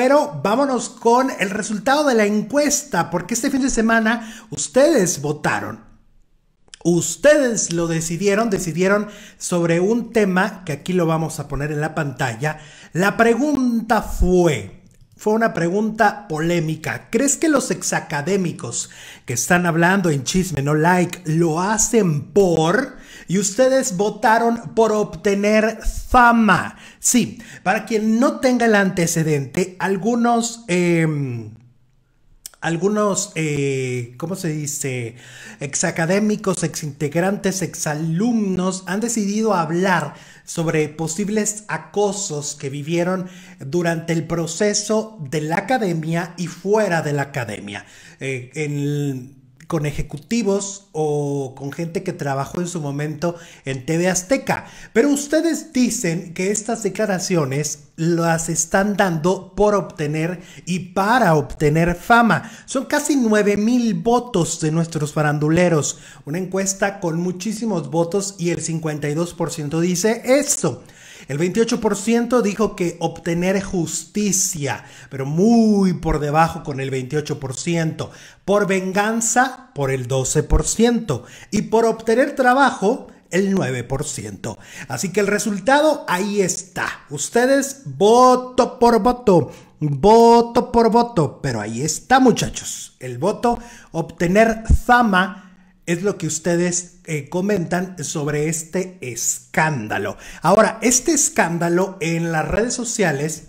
Pero vámonos con el resultado de la encuesta, porque este fin de semana ustedes votaron Ustedes lo decidieron, decidieron sobre un tema que aquí lo vamos a poner en la pantalla. La pregunta fue, fue una pregunta polémica. ¿Crees que los exacadémicos que están hablando en chisme no like lo hacen por? Y ustedes votaron por obtener fama. Sí, para quien no tenga el antecedente, algunos... Em, algunos, eh, ¿cómo se dice? Exacadémicos, exintegrantes, exalumnos han decidido hablar sobre posibles acosos que vivieron durante el proceso de la academia y fuera de la academia. Eh, en con ejecutivos o con gente que trabajó en su momento en TV Azteca. Pero ustedes dicen que estas declaraciones las están dando por obtener y para obtener fama. Son casi 9 mil votos de nuestros faranduleros. Una encuesta con muchísimos votos y el 52% dice esto. El 28% dijo que obtener justicia, pero muy por debajo con el 28%. Por venganza, por el 12%. Y por obtener trabajo, el 9%. Así que el resultado ahí está. Ustedes voto por voto, voto por voto, pero ahí está muchachos. El voto, obtener fama es lo que ustedes eh, comentan sobre este escándalo. Ahora, este escándalo en las redes sociales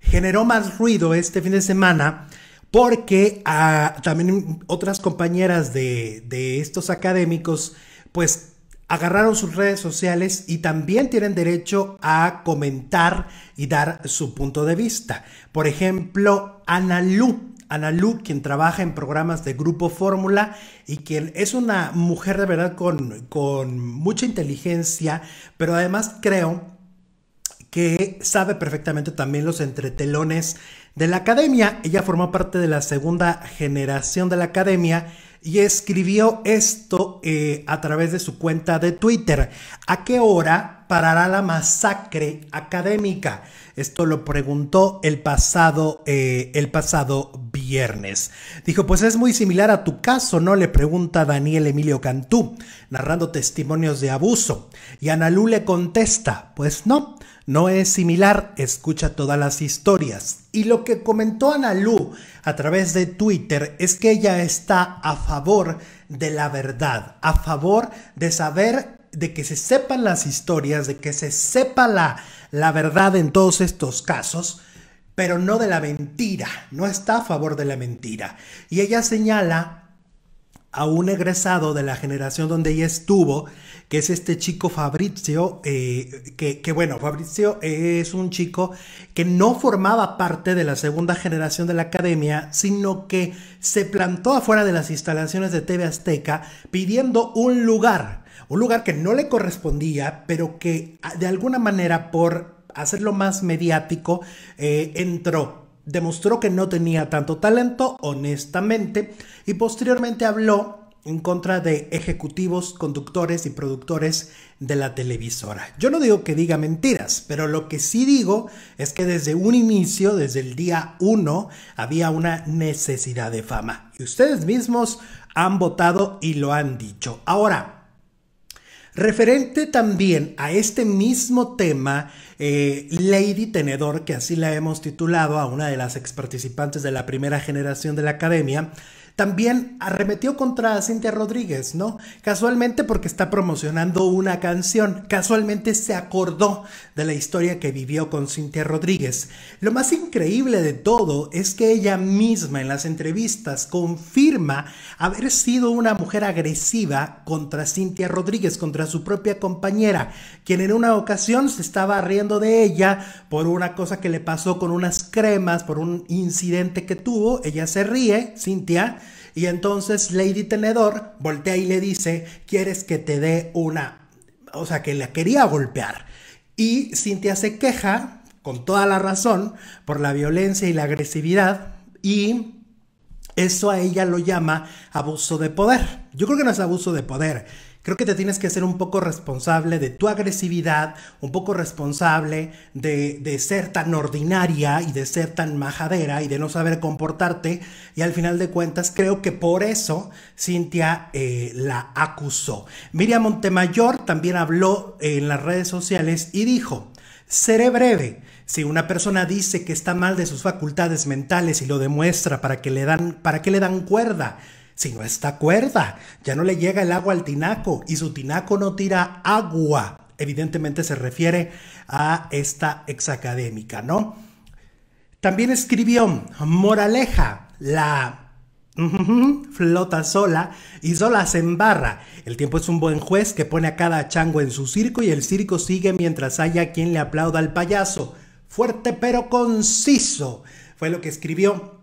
generó más ruido este fin de semana porque ah, también otras compañeras de, de estos académicos pues agarraron sus redes sociales y también tienen derecho a comentar y dar su punto de vista. Por ejemplo, Ana Lu, quien trabaja en programas de Grupo Fórmula y quien es una mujer de verdad con, con, mucha inteligencia, pero además creo que sabe perfectamente también los entretelones de la academia. Ella formó parte de la segunda generación de la academia y escribió esto eh, a través de su cuenta de Twitter. ¿A qué hora parará la masacre académica? Esto lo preguntó el pasado, eh, el pasado viernes. Dijo, pues es muy similar a tu caso, ¿no? Le pregunta Daniel Emilio Cantú, narrando testimonios de abuso. Y Analú le contesta, pues no, no es similar, escucha todas las historias. Y lo que comentó Analú a través de Twitter es que ella está a favor de la verdad, a favor de saber de que se sepan las historias, de que se sepa la, la verdad en todos estos casos, pero no de la mentira, no está a favor de la mentira. Y ella señala a un egresado de la generación donde ella estuvo, que es este chico Fabrizio, eh, que, que, bueno, Fabrizio es un chico que no formaba parte de la segunda generación de la academia, sino que se plantó afuera de las instalaciones de TV Azteca pidiendo un lugar, un lugar que no le correspondía, pero que de alguna manera por hacerlo más mediático, eh, entró. Demostró que no tenía tanto talento, honestamente, y posteriormente habló en contra de ejecutivos, conductores y productores de la televisora. Yo no digo que diga mentiras, pero lo que sí digo es que desde un inicio, desde el día uno, había una necesidad de fama. Y ustedes mismos han votado y lo han dicho. Ahora, Referente también a este mismo tema, eh, Lady Tenedor, que así la hemos titulado a una de las ex participantes de la primera generación de la academia, también arremetió contra Cintia Rodríguez, ¿no? Casualmente porque está promocionando una canción, casualmente se acordó de la historia que vivió con Cintia Rodríguez. Lo más increíble de todo es que ella misma en las entrevistas confirma haber sido una mujer agresiva contra Cintia Rodríguez, contra su propia compañera, quien en una ocasión se estaba riendo de ella por una cosa que le pasó con unas cremas, por un incidente que tuvo, ella se ríe, Cintia, y entonces Lady Tenedor voltea y le dice, ¿quieres que te dé una? O sea, que la quería golpear. Y Cintia se queja, con toda la razón, por la violencia y la agresividad. Y eso a ella lo llama abuso de poder. Yo creo que no es abuso de poder Creo que te tienes que ser un poco responsable de tu agresividad, un poco responsable de, ser tan ordinaria y de ser tan majadera y de no saber comportarte. Y al final de cuentas, creo que por eso Cintia eh, la acusó. Miriam Montemayor también habló eh, en las redes sociales y dijo, seré breve. Si una persona dice que está mal de sus facultades mentales y lo demuestra, ¿para que le dan, para qué le dan cuerda? sino esta cuerda. Ya no le llega el agua al tinaco y su tinaco no tira agua. Evidentemente se refiere a esta exacadémica, ¿no? También escribió Moraleja, la flota sola y sola se embarra. El tiempo es un buen juez que pone a cada chango en su circo y el circo sigue mientras haya quien le aplauda al payaso. Fuerte pero conciso fue lo que escribió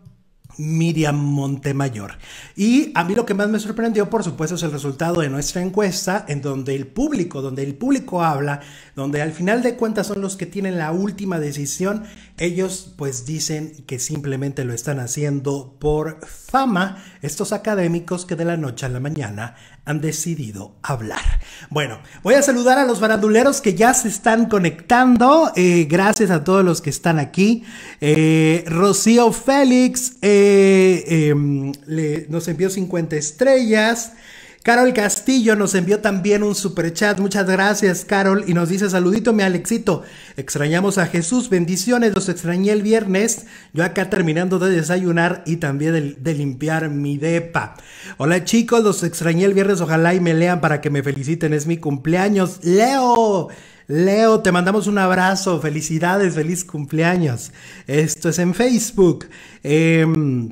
Miriam Montemayor. Y a mí lo que más me sorprendió, por supuesto, es el resultado de nuestra encuesta, en donde el público, donde el público habla, donde al final de cuentas son los que tienen la última decisión, ellos pues dicen que simplemente lo están haciendo por fama, estos académicos que de la noche a la mañana han decidido hablar. Bueno, voy a saludar a los baranduleros que ya se están conectando. Eh, gracias a todos los que están aquí. Eh, Rocío Félix, eh, eh, nos envió 50 estrellas. Carol Castillo nos envió también un super chat. Muchas gracias, Carol. Y nos dice: Saludito, mi Alexito. Extrañamos a Jesús. Bendiciones. Los extrañé el viernes. Yo acá terminando de desayunar y también de, limpiar mi depa. Hola, chicos. Los extrañé el viernes. Ojalá y me lean para que me feliciten. Es mi cumpleaños. ¡Leo! Leo, te mandamos un abrazo, felicidades, feliz cumpleaños. Esto es en Facebook. Em,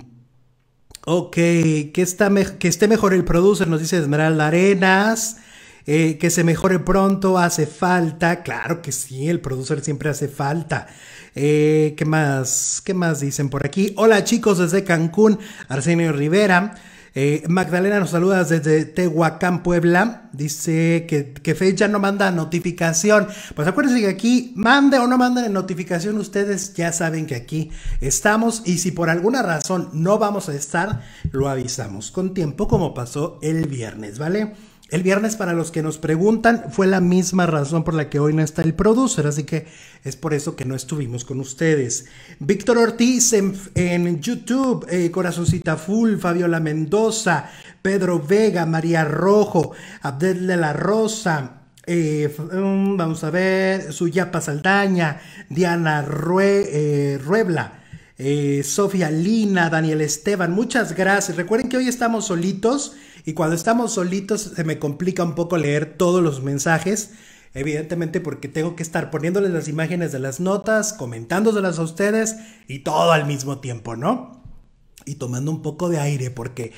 ok, que, esté mejor el producer, nos dice Esmeralda Arenas. Eh, que se mejore pronto, hace falta. Claro que sí, el producer siempre hace falta. Eh, más? ¿Qué más dicen por aquí? Hola chicos desde Cancún, Arsenio Rivera. Eh, Magdalena nos saluda desde Tehuacán, Puebla. Dice que, que Facebook ya no manda notificación. Pues acuérdense que aquí, mande o no manden notificación, ustedes ya saben que aquí estamos. Y si por alguna razón no vamos a estar, lo avisamos con tiempo, como pasó el viernes, ¿vale? El viernes, para los que nos preguntan, fue la misma razón por la que hoy no está el producer, así que es por eso que no estuvimos con ustedes. Víctor Ortiz en, YouTube, eh, Corazoncita Full, Fabiola Mendoza, Pedro Vega, María Rojo, Abdel de la Rosa, eh, mm, vamos a ver, Suyapa Saldaña, Diana Rue, eh, Ruebla. Eh, Sofía Lina, Daniel Esteban, muchas gracias. Recuerden que hoy estamos solitos y cuando estamos solitos se me complica un poco leer todos los mensajes, evidentemente porque tengo que estar poniéndoles las imágenes de las notas, comentándoselas a ustedes y todo al mismo tiempo, ¿no? Y tomando un poco de aire porque